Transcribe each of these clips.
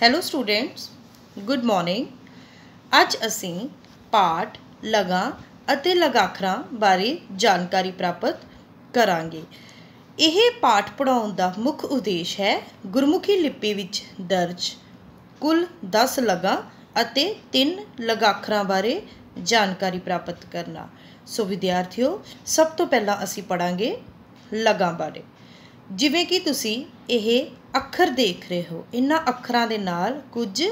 hello students good morning अज असी पाठ लगा अते लगाखरा बारे जानकारी प्राप्त करा यह पाठ पढ़ाने का मुख्य उद्देश है गुरमुखी लिपि विच दर्ज कुल दस लगा अते तीन लगाखर बारे जानकारी प्राप्त करना सो विद्यार्थियों सब तो पहला असी पढ़ा लगा बारे ਜਿਵੇਂ ਕਿ ਤੁਸੀਂ ਇਹ ਅੱਖਰ ਦੇਖ ਰਹੇ ਹੋ ਇਹਨਾਂ ਅੱਖਰਾਂ ਦੇ ਨਾਲ ਕੁਝ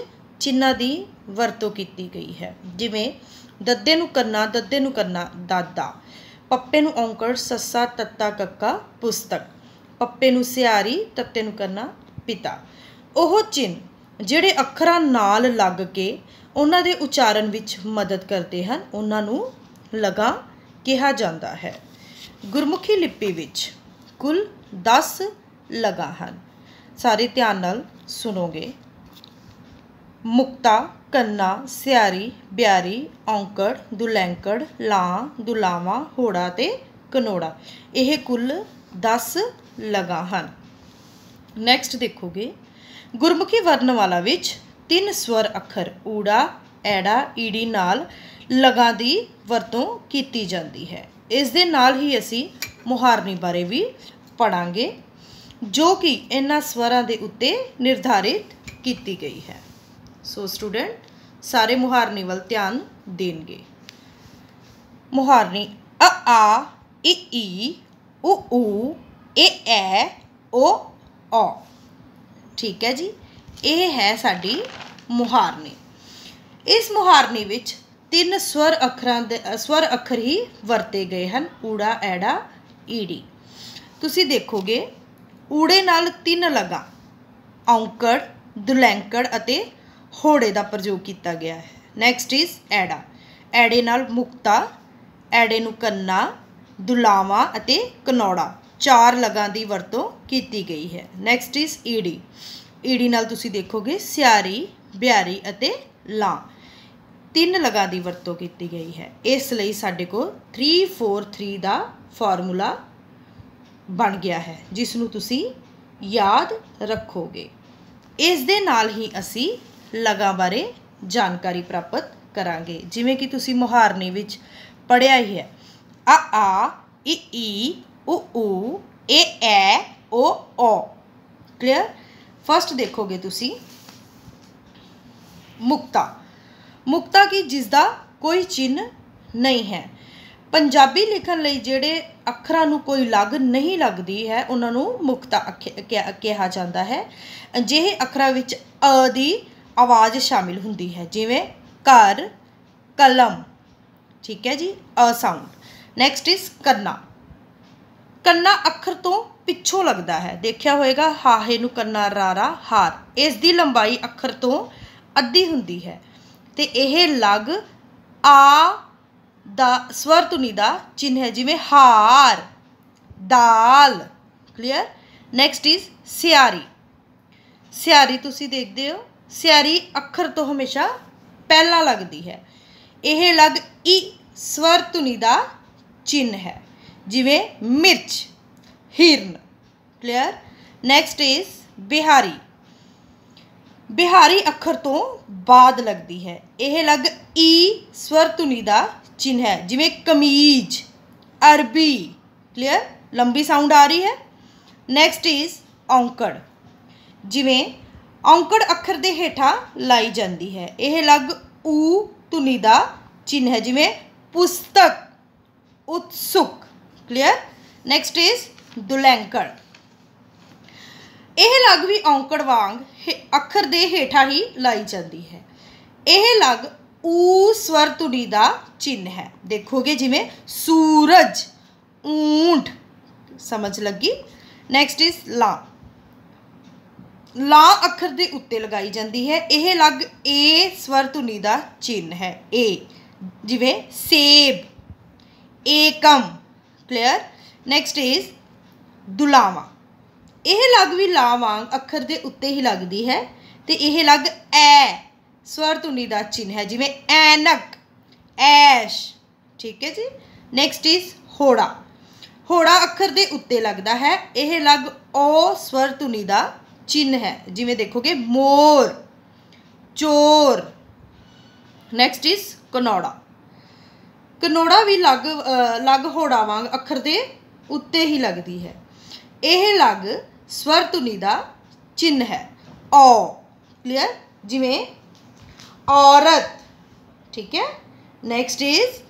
ਚਿੰਨ੍ਹਾਂ ਦੀ ਵਰਤੋਂ ਕੀਤੀ ਗਈ ਹੈ ਜਿਵੇਂ ਦੱਦੇ ਨੂੰ ਕੰਨਾ ਦੱਦੇ ਨੂੰ ਕੰਨਾ ਦਾਦਾ ਪੱਪੇ ਨੂੰ ਔਂਕੜ ਸੱਸਾ ਤੱਤਾ ਕੱਕਾ ਪੁਸਤਕ ਪੱਪੇ ਨੂੰ ਸਿਆਰੀ ਤੱਤੇ ਨੂੰ ਕੰਨਾ ਪਿਤਾ ਉਹ ਚਿੰਨ ਜਿਹੜੇ ਅੱਖਰਾਂ ਨਾਲ ਲੱਗ ਕੇ ਉਹਨਾਂ ਦੇ ਉਚਾਰਨ ਵਿੱਚ ਮਦਦ ਕਰਦੇ ਹਨ ਉਹਨਾਂ ਨੂੰ ਲਗਾ ਕਿਹਾ ਜਾਂਦਾ ਹੈ ਗੁਰਮੁਖੀ ਲਿਪੀ ਵਿੱਚ ਕੁੱਲ 10 ਲਗਾ ਹਨ ਸਾਰੇ ਧਿਆਨ ਨਾਲ ਸੁਣੋਗੇ ਮੁਕਤਾ ਕੰਨਾ ਸਿਆਰੀ ਬਿਆਰੀ ਔਂਕੜ ਦੁਲੈਂਕੜ ਲਾਂ ਦੁਲਾਵਾ ਹੋੜਾ ਤੇ ਕਨੋੜਾ ਇਹ ਕੁੱਲ 10 ਲਗਾ ਹਨ ਨੈਕਸਟ ਦੇਖੋਗੇ ਗੁਰਮੁਖੀ ਵਰਣਮਾਲਾ ਵਿੱਚ ਤਿੰਨ ਸਵਰ ਅੱਖਰ ਊੜਾ ਐੜਾ ਈੜੀ ਨਾਲ ਲਗਾਂ ਦੀ ਵਰਤੋਂ ਕੀਤੀ ਜਾਂਦੀ ਹੈ ਇਸ ਦੇ ਨਾਲ ਹੀ ਅਸੀਂ ਮੁਹਾਰਨੀ ਬਾਰੇ ਵੀ पढ़ा जो कि इन्हों स्वर के उत्ते निर्धारित की गई है सो स्टूडेंट सारे मुहारनी वाल ध्यान देंगे मुहारनी अ आ ई उ ऊ ए ओ ओ ठीक है जी ये है साड़ी मुहारनी इस मुहारनी तीन स्वर अखर स्वर अखर ही वरते गए हैं ऊड़ा ऐड़ा ईड़ी ਤੁਸੀਂ ਦੇਖੋਗੇ ਊੜੇ ਨਾਲ ਤਿੰਨ ਲਗਾ ਔਂਕੜ ਦੁਲੈਂਕੜ ਅਤੇ ਹੋੜੇ ਦਾ ਪ੍ਰਯੋਗ ਕੀਤਾ ਗਿਆ ਹੈ ਨੈਕਸਟ ਇਜ਼ ਐੜਾ ਐੜੇ ਨਾਲ ਮੁਕਤਾ ਐੜੇ ਨੂੰ ਕੰਨਾ ਦੁਲਾਵਾ ਅਤੇ ਕਨੌੜਾ ਚਾਰ ਲਗਾਂ ਦੀ ਵਰਤੋਂ ਕੀਤੀ ਗਈ ਹੈ ਨੈਕਸਟ ਇਜ਼ ਈੜੀ ਈੜੀ ਨਾਲ ਤੁਸੀਂ ਦੇਖੋਗੇ ਸਿਆਰੀ ਬਿਆਰੀ ਅਤੇ ਲਾਂ ਤਿੰਨ ਲਗਾਂ ਦੀ ਵਰਤੋਂ ਕੀਤੀ ਗਈ ਹੈ ਇਸ ਲਈ ਸਾਡੇ ਕੋਲ 3 4 3 ਦਾ ਫਾਰਮੂਲਾ बन गया है जिसनों याद रखोगे इस दे ही असी लगा बारे जानकारी प्राप्त करा जिमें कि तुम मुहारने पढ़िया ही है अ आ इ ई उ ऊ ए ऐ ओ ओ क्लियर फस्ट देखोगे तुम मुक्ता मुक्ता की जिसका कोई चिन्ह नहीं है पंजाबी लिखण लिए जोड़े अखर कोई लग नहीं लगती है उन्होंने मुक्ता अखे कह कहा जाता है अजि अखर अ आवाज़ शामिल होंगी है जिमें कर कलम ठीक है जी अ साउंड नैक्सट इज कन्ना कन्ना अखर तो पिछों लगता है देखा होएगा हाहे कन्ना रारा हार इसकी लंबाई अखर तो अद्धी होंगी है तो यह लग आ द स्वर धुनी तो का चिन्ह है जिमें हार दाल क्लीयर नैक्सट इज सियारी सियारी तुम देखते हो सियारी अखर तो हमेशा पहला लगती है यह अलग ई स्वर धुनी तो का चिन्ह है जिमें मिर्च हिरन क्लीयर नैक्सट इज बिहारी बिहारी अखर तो बाद लगती है यह अलग ई स्वर धुनी तो का चिन्ह है जिमें कमीज अरबी क्लियर लंबी साउंड आ रही है नैक्सट इज औंकड़ जिमें औंकड़ अखर के हेठा लाई जाती है यह अलग ऊ धुनी का चिन्ह है जिमें पुस्तक उत्सुक क्लीयर नैक्सट इज दुलैंकड़ यह अलग भी औंकड़ वाग हे अखर के हेठा ही लाई जाती है यह अलग ऊ स्वर तुड़ी का चिन्ह है देखोगे जिमें सूरज ऊंट समझ लगी नैक्सट इज ला ला अखर के उत्ते लगाई जाती है यह अलग ए स्वर धुनी का चिन्ह है ए जिमें सेब एकम क्लियर नैक्सट इज दुलाव यह अलग भी ला वाग अखर के उत्ते ही लगती है तो यह अलग ए स्वर धुनी तो का चिन्ह है जिमें एनक ऐश ठीक है जी नैक्सट इज होड़ा होड़ा अखर के उत्ते लगता है यह लग ओ स्वर धुनी तो का चिन्ह है जिमें देखोगे मोर चोर नैक्सट इज कनौड़ा कनौड़ा भी लग लग होड़ा वाग अखर के उत्ते ही लगती है यह लग स्वर धुनी तो का चिन्ह है ओ क्लीयर जिमें औरत ठीक है नैक्सट इज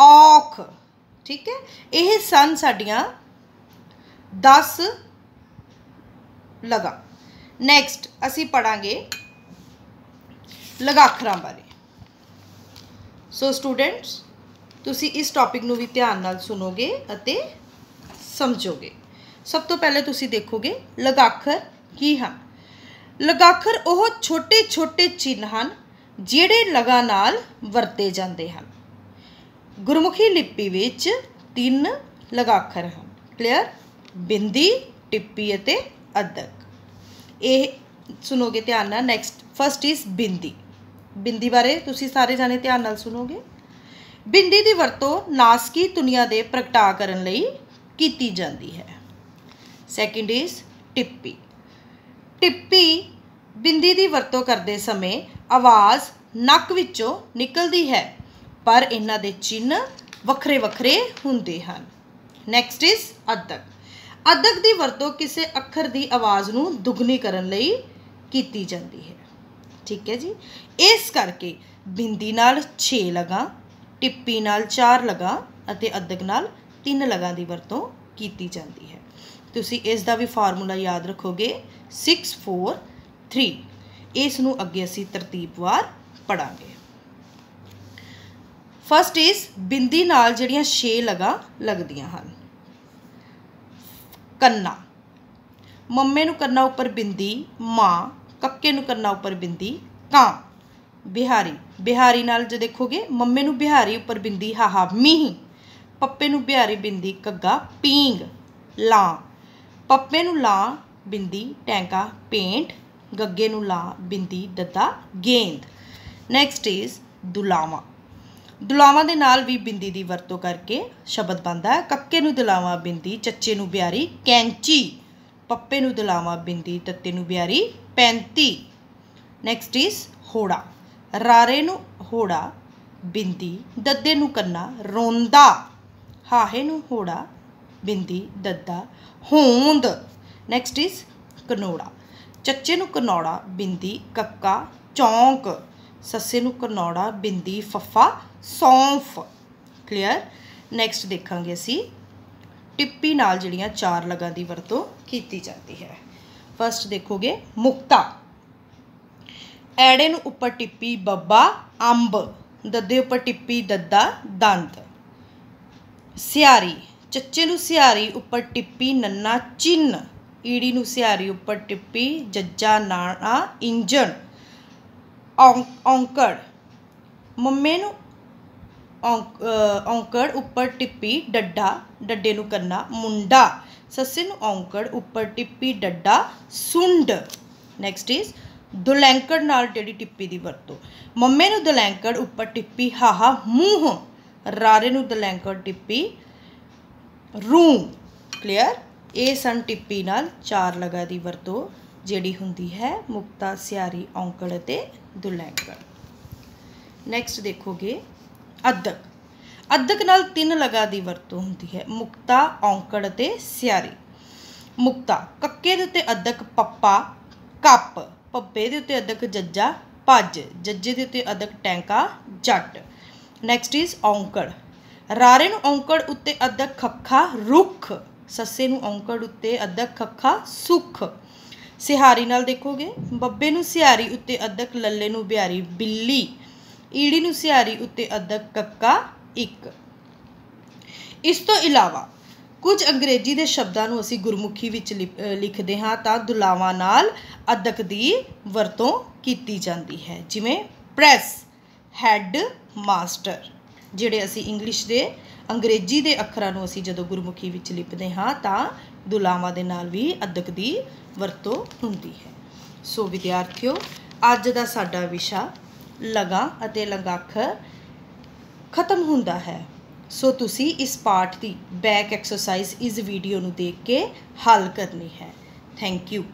औख ठीक है यह सन साढ़िया दस लगा नैक्सट असी पढ़ा लगाखर बारे सो स्टूडेंट्स तुम इस टॉपिक न भी ध्यान सुनोगे समझोगे सब तो पहले तुम देखोगे लगाखर की हैं लगाखर वह छोटे छोटे चिन्ह हैं जेड़े लगा नाल वरते जाते हैं गुरमुखी लिपि तीन लगाखर हैं क्लियर बिंदी टिप्पी अदक ये सुनोगे ध्यान नैक्सट फस्ट इज़ बिंदी बिंदी बारे तुम सारे जने ध्यान सुनोगे बिंदी की वरतों नासकी दुनिया के प्रगटा करने की जाती है सैकेंड इज़ टिप्पी टिप्पी बिंदी की वरतों करते समय आवाज़ नक् निकलती है पर इन के चिन्ह वक्रे वक्रे होंगे नैक्सट इज अदक अदक की वरतों किसी अखर की आवाज़ को दुगनी करने की जाती है ठीक है जी इस करके बिंदी छे लगा टिप्पी चार लगा अदक तीन लगा की वरतों की जाती है ਤੁਸੀਂ ਇਸ ਦਾ ਵੀ ਫਾਰਮੂਲਾ ਯਾਦ ਰੱਖੋਗੇ 643 ਇਸ ਨੂੰ ਅੱਗੇ ਅਸੀਂ ਤਰਤੀਬਵਾਰ ਪੜਾਂਗੇ ਫਸਟ ਇਜ਼ ਬਿੰਦੀ ਨਾਲ ਜਿਹੜੀਆਂ 6 ਲਗਾ ਲੱਗਦੀਆਂ ਹਨ ਕੰਨਾ ਮੰਮੇ ਨੂੰ ਕੰਨਾ ਉੱਪਰ ਬਿੰਦੀ ਮਾਂ ਕੱਕੇ ਨੂੰ ਕੰਨਾ ਉੱਪਰ ਬਿੰਦੀ ਕਾਂ ਬਿਹਾਰੀ ਬਿਹਾਰੀ ਨਾਲ ਜੇ ਦੇਖੋਗੇ ਮੰਮੇ ਨੂੰ ਬਿਹਾਰੀ ਉੱਪਰ ਬਿੰਦੀ ਹਾਹਾ ਮੀਂਹ ਪੱਪੇ ਨੂੰ ਬਿਹਾਰੀ ਬਿੰਦੀ ਕੱਗਾ ਪੀਂਗ ਲਾਂ ਪੱਪੇ ਨੂੰ ਲਾ ਬਿੰਦੀ ਟੈਂਕਾ ਪੇਂਟ ਗੱਗੇ ਨੂੰ ਲਾ ਬਿੰਦੀ ਦੱਦਾ ਗੇਂਦ ਨੈਕਸਟ ਇਜ਼ ਦੁਲਾਵਾ ਦੁਲਾਵਾ ਦੇ ਨਾਲ ਵੀ ਬਿੰਦੀ ਦੀ ਵਰਤੋਂ ਕਰਕੇ ਸ਼ਬਦ ਬਣਦਾ ਹੈ ਕੱਕੇ ਨੂੰ ਦੁਲਾਵਾ ਬਿੰਦੀ ਚੱਚੇ ਨੂੰ ਬਿਆਰੀ ਕੈਂਚੀ ਪੱਪੇ ਨੂੰ ਦੁਲਾਵਾ ਬਿੰਦੀ ਤੱਤੇ ਨੂੰ ਬਿਆਰੀ ਪੈਂਤੀ ਨੈਕਸਟ ਇਜ਼ ਹੋੜਾ ਰਾਰੇ ਨੂੰ ਹੋੜਾ ਬਿੰਦੀ ਦੱਦੇ ਨੂੰ ਕੰਨਾ ਰੋਂਦਾ ਹਾਹੇ ਨੂੰ ਹੋੜਾ बिंदी दद्दा होंद नैक्सट इज कनौड़ा चचे कनौड़ा बिंदी कक्का चौंक ससे कनौड़ा बिंदी फफा सौंफ क्लीयर नैक्सट देखा असी टिप्पी जड़िया चार लगा की वरतों की जाती है फस्ट देखोगे मुक्ता ऐड़े उपर टिप्पी बब्बा अंब दद्दे उपर टिप्पी दद्दा दंद सियारी ਚੱਚੇ ਨੂੰ ਸਿਹਾਰੀ ਉੱਪਰ ਟਿੱਪੀ ਨੰਨਾ ਚਿੰਨ ਈੜੀ ਨੂੰ ਸਿਹਾਰੀ ਉੱਪਰ ਟਿੱਪੀ ਜੱਜਾ ਨਾਣਾ ਇੰਜਣ ਔਂਕੜ ਮੰਮੇ ਨੂੰ ਔਂਕੜ ਉੱਪਰ ਟਿੱਪੀ ਡੱਡਾ ਡੱਡੇ ਨੂੰ ਕੰਨਾ ਮੁੰਡਾ ਸੱਸੇ ਨੂੰ ਔਂਕੜ ਉੱਪਰ ਟਿੱਪੀ ਡੱਡਾ ਸੁੰਡ ਨੈਕਸਟ ਇਜ਼ ਦੁਲੈਂਕੜ ਨਾਲ ਜਿਹੜੀ ਟਿੱਪੀ ਦੀ ਵਰਤੋਂ ਮੰਮੇ ਨੂੰ ਦੁਲੈਂਕੜ ਉੱਪਰ ਟਿੱਪੀ ਹਾਹਾ ਮੂੰਹ ਰਾਰੇ ਨੂੰ ਦੁਲੈਂਕੜ ਟਿੱਪੀ ਰੂਮ ਕਲੀਅਰ ਇਹ ਸਨ ਟਿੱਪੀ ਨਾਲ ਚਾਰ ਲਗਾ ਦੀ ਵਰਤੋਂ ਜਿਹੜੀ ਹੁੰਦੀ ਹੈ ਮੁਕਤਾ ਸਿਆਰੀ ਔਂਕੜ ਅਤੇ ਦੁਲੈਂਕੜ ਨੈਕਸਟ ਦੇਖੋਗੇ ਅਦਕ ਅਦਕ ਨਾਲ ਤਿੰਨ ਲਗਾ ਦੀ ਵਰਤੋਂ ਹੁੰਦੀ ਹੈ ਮੁਕਤਾ ਔਂਕੜ ਅਤੇ ਸਿਆਰੀ ਮੁਕਤਾ ਕੱਕੇ ਦੇ ਉੱਤੇ ਅਦਕ ਪੱਪਾ ਕੱਪ ਪੱਪੇ ਦੇ ਉੱਤੇ ਅਦਕ ਜੱਜਾ ਭੱਜ ਜੱਜੇ ਦੇ ਉੱਤੇ ਅਦਕ ਟੈਂਕਾ ਜੱਟ ਨੈਕਸਟ ਇਜ਼ ਔਂਕੜ ਰਾਰੇ ਨੂੰ ਔਂਕੜ ਉੱਤੇ ਅਦਕ ਖੱਖਾ ਰੁੱਖ ਸੱਸੇ ਨੂੰ ਔਂਕੜ ਉੱਤੇ ਅਦਕ ਖੱਖਾ ਸੁਖ ਸਿਹਾਰੀ ਨਾਲ ਦੇਖੋਗੇ ਬੱਬੇ ਨੂੰ ਸਿਹਾਰੀ ਉੱਤੇ ਅਦਕ ਲੱਲੇ ਨੂੰ ਬਿਹਾਰੀ ਬਿੱਲੀ ਈੜੀ ਨੂੰ ਸਿਹਾਰੀ ਉੱਤੇ ਅਦਕ ਕੱਕਾ ਇੱਕ ਇਸ ਤੋਂ ਇਲਾਵਾ ਕੁਝ ਅੰਗਰੇਜ਼ੀ ਦੇ ਸ਼ਬਦਾਂ ਨੂੰ ਅਸੀਂ ਗੁਰਮੁਖੀ ਵਿੱਚ ਲਿਖਦੇ ਹਾਂ ਤਾਂ ਦੁਲਾਵਾਂ ਨਾਲ ਅਦਕ ਦੀ ਵਰਤੋਂ ਕੀਤੀ ਜਾਂਦੀ ਹੈ ਜਿਵੇਂ ਪ੍ਰੈਸ ਹੈੱਡ ਮਾਸਟਰ ਜਿਹੜੇ ਅਸੀਂ ਇੰਗਲਿਸ਼ ਦੇ ਅੰਗਰੇਜ਼ੀ ਦੇ ਅੱਖਰਾਂ ਨੂੰ ਅਸੀਂ ਜਦੋਂ ਗੁਰਮੁਖੀ ਵਿੱਚ ਲਿਪਦੇ ਹਾਂ ਤਾਂ ਦੁਲਾਵਾਂ ਦੇ ਨਾਲ ਵੀ ਅਦਕ ਦੀ ਵਰਤੋਂ ਹੁੰਦੀ ਹੈ ਸੋ ਵਿਦਿਆਰਥੀਓ ਅੱਜ ਦਾ ਸਾਡਾ ਵਿਸ਼ਾ ਲਗਾ ਅਤੇ ਲਗਾਖ ਖਤਮ ਹੁੰਦਾ ਹੈ ਸੋ ਤੁਸੀਂ ਇਸ ਪਾਠ ਦੀ ਬੈਕ ਐਕਸਰਸਾਈਜ਼ ਇਸ ਵੀਡੀਓ ਨੂੰ ਦੇਖ ਕੇ ਹੱਲ ਕਰਨੀ ਹੈ ਥੈਂਕ ਯੂ